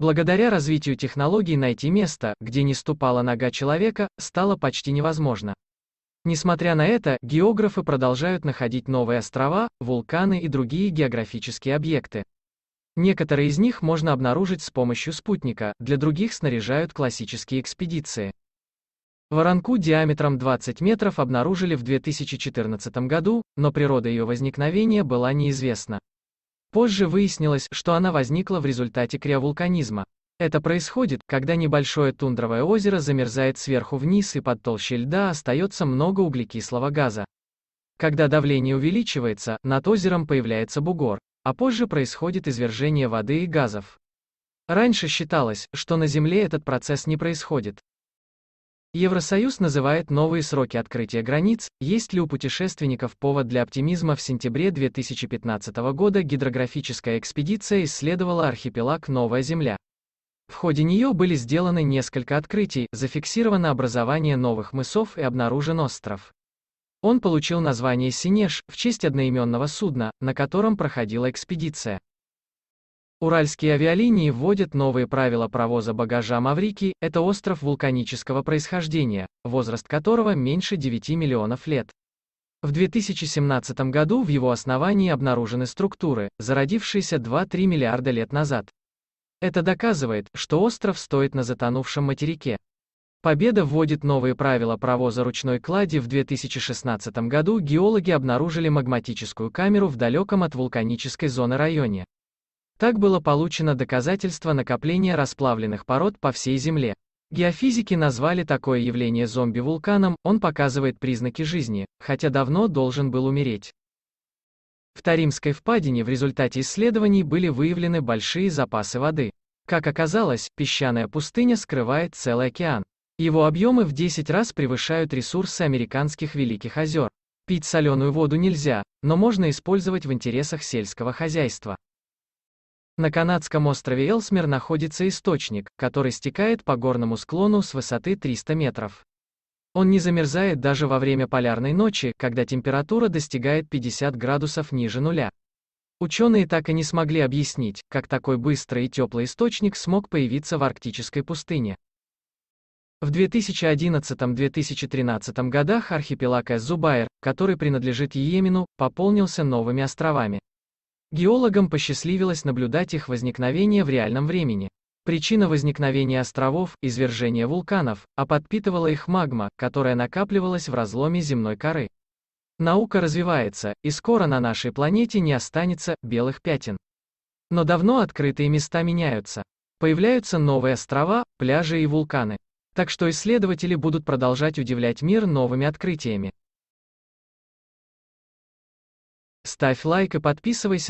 Благодаря развитию технологий найти место, где не ступала нога человека, стало почти невозможно. Несмотря на это, географы продолжают находить новые острова, вулканы и другие географические объекты. Некоторые из них можно обнаружить с помощью спутника, для других снаряжают классические экспедиции. Воронку диаметром 20 метров обнаружили в 2014 году, но природа ее возникновения была неизвестна. Позже выяснилось, что она возникла в результате криовулканизма. Это происходит, когда небольшое тундровое озеро замерзает сверху вниз и под толщей льда остается много углекислого газа. Когда давление увеличивается, над озером появляется бугор, а позже происходит извержение воды и газов. Раньше считалось, что на Земле этот процесс не происходит. Евросоюз называет новые сроки открытия границ. Есть ли у путешественников повод для оптимизма? В сентябре 2015 года гидрографическая экспедиция исследовала архипелаг Новая Земля. В ходе нее были сделаны несколько открытий, зафиксировано образование новых мысов и обнаружен остров. Он получил название Синеш в честь одноименного судна, на котором проходила экспедиция. Уральские авиалинии вводят новые правила провоза багажа Маврики, это остров вулканического происхождения, возраст которого меньше 9 миллионов лет. В 2017 году в его основании обнаружены структуры, зародившиеся 2-3 миллиарда лет назад. Это доказывает, что остров стоит на затонувшем материке. Победа вводит новые правила провоза ручной клади. В 2016 году геологи обнаружили магматическую камеру в далеком от вулканической зоны районе. Так было получено доказательство накопления расплавленных пород по всей Земле. Геофизики назвали такое явление зомби-вулканом, он показывает признаки жизни, хотя давно должен был умереть. В Таримской впадине в результате исследований были выявлены большие запасы воды. Как оказалось, песчаная пустыня скрывает целый океан. Его объемы в 10 раз превышают ресурсы американских Великих озер. Пить соленую воду нельзя, но можно использовать в интересах сельского хозяйства. На канадском острове Элсмер находится источник, который стекает по горному склону с высоты 300 метров. Он не замерзает даже во время полярной ночи, когда температура достигает 50 градусов ниже нуля. Ученые так и не смогли объяснить, как такой быстрый и теплый источник смог появиться в арктической пустыне. В 2011-2013 годах архипелаг Эс-Зубайр, который принадлежит Йемену, пополнился новыми островами. Геологам посчастливилось наблюдать их возникновение в реальном времени. Причина возникновения островов – извержение вулканов, а подпитывала их магма, которая накапливалась в разломе земной коры. Наука развивается, и скоро на нашей планете не останется белых пятен. Но давно открытые места меняются. Появляются новые острова, пляжи и вулканы. Так что исследователи будут продолжать удивлять мир новыми открытиями. Ставь лайк и подписывайся.